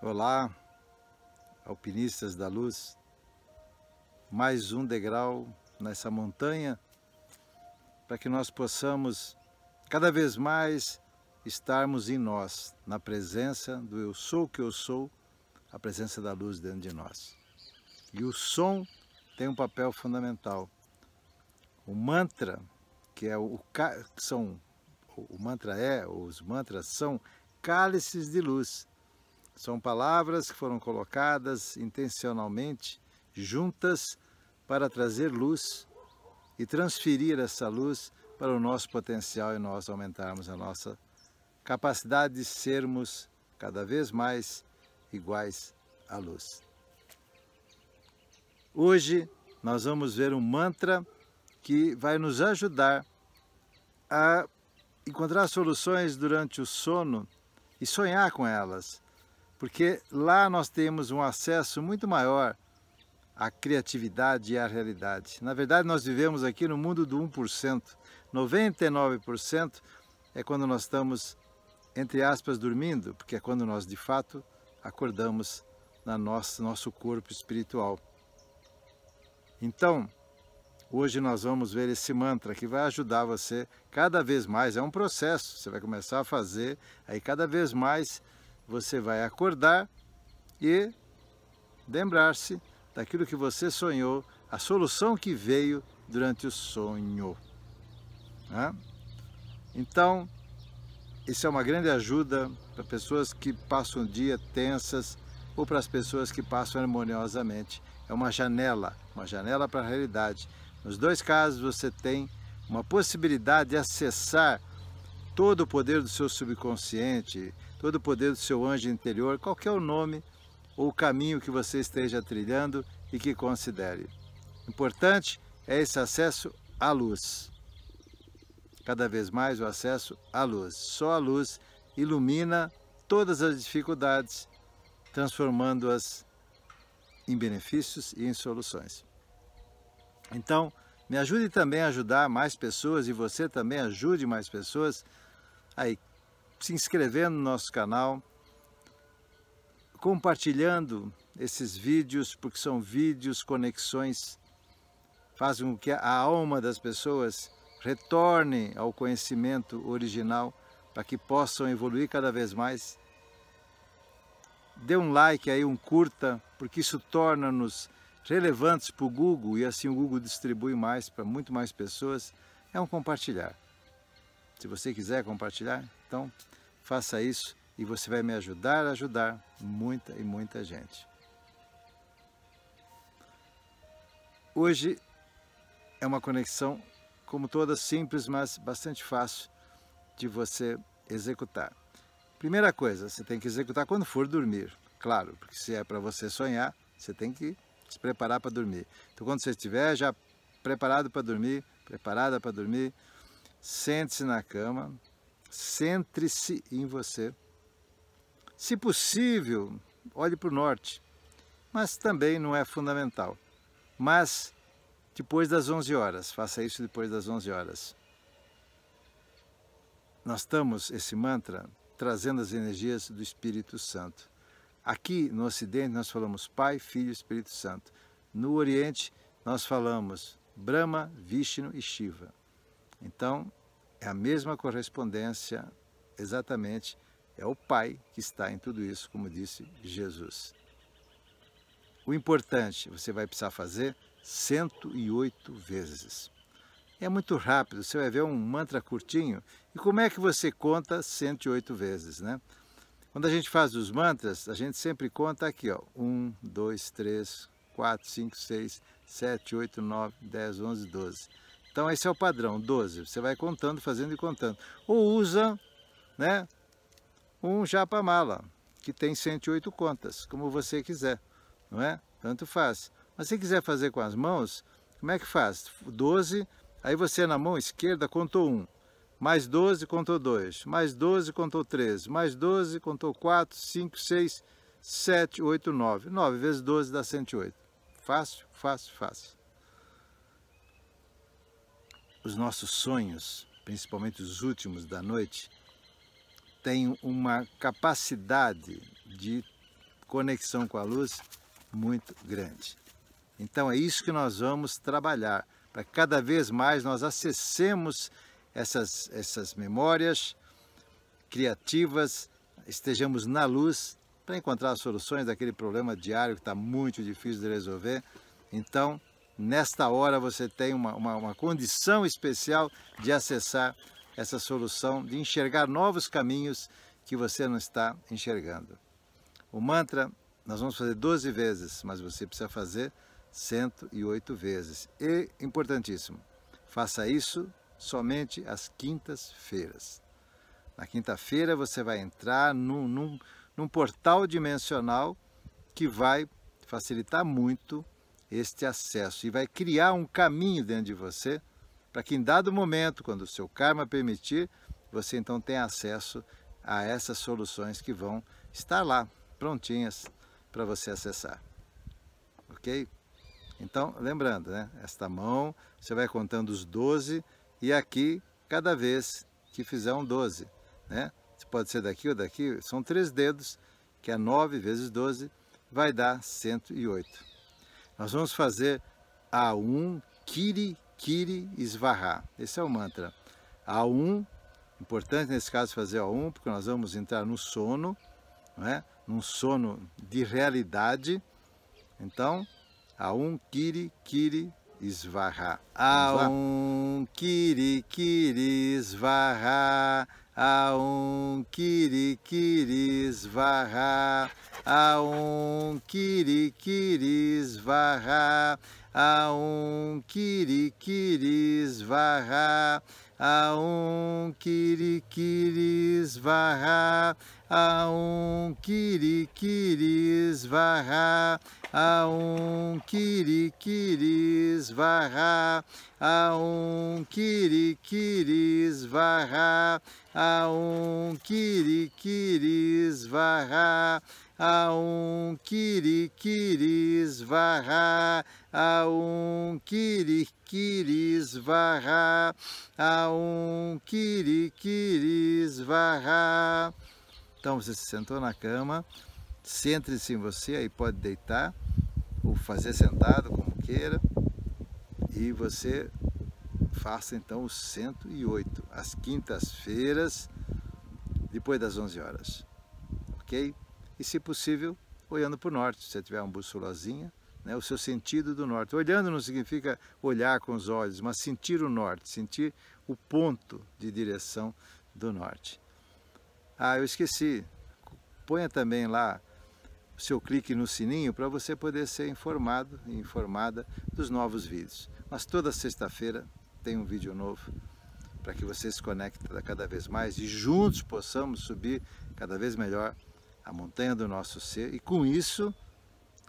Olá, alpinistas da luz. Mais um degrau nessa montanha para que nós possamos cada vez mais estarmos em nós, na presença do eu sou o que eu sou, a presença da luz dentro de nós. E o som tem um papel fundamental. O mantra, que é o são o mantra é, os mantras são cálices de luz são palavras que foram colocadas intencionalmente juntas para trazer luz e transferir essa luz para o nosso potencial e nós aumentarmos a nossa capacidade de sermos cada vez mais iguais à luz. Hoje nós vamos ver um mantra que vai nos ajudar a encontrar soluções durante o sono e sonhar com elas, porque lá nós temos um acesso muito maior à criatividade e à realidade. Na verdade, nós vivemos aqui no mundo do 1%. 99% é quando nós estamos, entre aspas, dormindo, porque é quando nós de fato acordamos na nosso nosso corpo espiritual. Então, Hoje nós vamos ver esse mantra que vai ajudar você cada vez mais. É um processo, você vai começar a fazer, aí cada vez mais você vai acordar e lembrar-se daquilo que você sonhou, a solução que veio durante o sonho. Né? Então, isso é uma grande ajuda para pessoas que passam o dia tensas ou para as pessoas que passam harmoniosamente. É uma janela, uma janela para a realidade. Nos dois casos, você tem uma possibilidade de acessar todo o poder do seu subconsciente, todo o poder do seu anjo interior, qualquer o nome ou o caminho que você esteja trilhando e que considere. Importante é esse acesso à luz. Cada vez mais o acesso à luz. Só a luz ilumina todas as dificuldades, transformando-as em benefícios e em soluções. Então, me ajude também a ajudar mais pessoas e você também ajude mais pessoas aí se inscrevendo no nosso canal, compartilhando esses vídeos, porque são vídeos, conexões, fazem com que a alma das pessoas retorne ao conhecimento original para que possam evoluir cada vez mais. Dê um like aí, um curta, porque isso torna-nos relevantes para o Google e assim o Google distribui mais para muito mais pessoas. É um compartilhar. Se você quiser compartilhar, então faça isso e você vai me ajudar a ajudar muita e muita gente. Hoje é uma conexão, como todas, simples, mas bastante fácil de você executar. Primeira coisa, você tem que executar quando for dormir, claro, porque se é para você sonhar, você tem que se preparar para dormir. Então, quando você estiver já preparado para dormir, preparada para dormir, sente-se na cama, centre-se em você. Se possível, olhe para o norte, mas também não é fundamental. Mas depois das 11 horas, faça isso depois das 11 horas. Nós estamos, esse mantra, trazendo as energias do Espírito Santo. Aqui no Ocidente nós falamos Pai, Filho e Espírito Santo. No Oriente nós falamos Brahma, Vishnu e Shiva. Então, é a mesma correspondência, exatamente, é o Pai que está em tudo isso, como disse Jesus. O importante você vai precisar fazer 108 vezes. É muito rápido, você vai ver um mantra curtinho. E como é que você conta 108 vezes, né? Quando a gente faz os mantras, a gente sempre conta aqui, ó. 1, 2, 3, 4, 5, 6, 7, 8, 9, 10, 11, 12. Então esse é o padrão, 12. Você vai contando, fazendo e contando. Ou usa né, um japa-mala, que tem 108 contas, como você quiser, não é? Tanto faz. Mas se quiser fazer com as mãos, como é que faz? 12, aí você na mão esquerda contou 1, mais 12 contou 2, mais 12 contou 3, mais 12 contou 4, 5, 6, 7, 8, 9. 9 vezes 12 dá 108. Fácil, fácil, fácil os nossos sonhos, principalmente os últimos da noite, têm uma capacidade de conexão com a luz muito grande. Então é isso que nós vamos trabalhar, para cada vez mais nós acessemos essas, essas memórias criativas, estejamos na luz para encontrar soluções daquele problema diário que está muito difícil de resolver. Então, nesta hora você tem uma, uma, uma condição especial de acessar essa solução, de enxergar novos caminhos que você não está enxergando. O mantra nós vamos fazer 12 vezes, mas você precisa fazer 108 vezes. E, importantíssimo, faça isso somente às quintas-feiras. Na quinta-feira você vai entrar num, num, num portal dimensional que vai facilitar muito este acesso e vai criar um caminho dentro de você para que em dado momento, quando o seu karma permitir, você então tenha acesso a essas soluções que vão estar lá, prontinhas para você acessar. Ok? Então, lembrando, né? Esta mão, você vai contando os 12 e aqui, cada vez que fizer um 12, né? pode ser daqui ou daqui, são três dedos, que é 9 vezes 12, vai dar 108. Nós vamos fazer A1 Kiri Kiri Svarha. Esse é o mantra. A1, importante nesse caso fazer A1, porque nós vamos entrar no sono, né? num sono de realidade. Então, A1 Kiri Kiri Svarha. A1 Kiri Kiri Svarha a um quiriquiris varra, a um quiriquiris varra, a um quiriquiris varra a um quiriquiris varra, a um quiriquiris varra, a um quiriquiris varra, a um quiriquiris varra, a um quiriquiris a um quiriquiris varra, a um quiriquiris varra, a um quiriquiris varra. Então você se sentou na cama, centre-se em você, aí pode deitar ou fazer sentado, como queira, e você faça então o 108, às quintas-feiras, depois das 11 horas, ok? e, se possível, olhando para o norte, se você tiver uma bússolazinha, né, o seu sentido do norte. Olhando não significa olhar com os olhos, mas sentir o norte, sentir o ponto de direção do norte. Ah, eu esqueci. Ponha também lá o seu clique no sininho para você poder ser informado e informada dos novos vídeos. Mas toda sexta-feira tem um vídeo novo para que você se conecte cada vez mais e juntos possamos subir cada vez melhor a montanha do nosso ser e com isso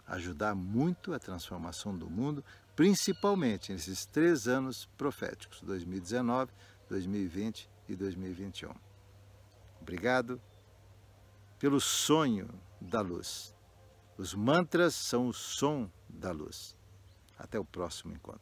ajudar muito a transformação do mundo, principalmente nesses três anos proféticos, 2019, 2020 e 2021. Obrigado pelo sonho da luz. Os mantras são o som da luz. Até o próximo encontro.